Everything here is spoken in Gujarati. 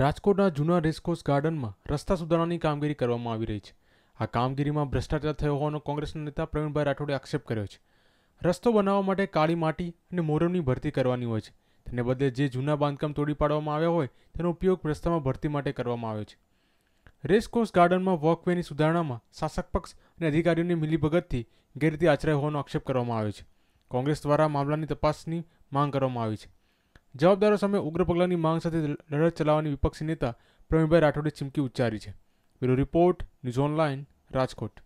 રાજકોટના જૂના રેસકોર્સ ગાર્ડનમાં રસ્તા સુધારણાની કામગીરી કરવામાં આવી રહી છે આ કામગીરીમાં ભ્રષ્ટાચાર થયો હોવાનો કોંગ્રેસના નેતા પ્રવીણભાઈ રાઠોડે આક્ષેપ કર્યો છે રસ્તો બનાવવા માટે કાળી માટી અને મોરમની ભરતી કરવાની હોય છે તેને બદલે જે જૂના બાંધકામ તોડી પાડવામાં આવ્યા હોય તેનો ઉપયોગ રસ્તામાં ભરતી માટે કરવામાં આવ્યો છે રેસકોર્સ ગાર્ડનમાં વોકવેની સુધારણામાં શાસક પક્ષ અને અધિકારીઓની મિલીભગતથી ગેરરીતિ આચરાઈ હોવાનો આક્ષેપ કરવામાં આવ્યો છે કોંગ્રેસ દ્વારા મામલાની તપાસની માંગ કરવામાં આવી છે જવાબદારો સામે ઉગ્ર પગલાંની માંગ સાથે લડત ચલાવવાની વિપક્ષી નેતા પ્રવીણભાઈ રાઠોડે ચીમકી ઉચ્ચારી છે bureau report news online Rajkot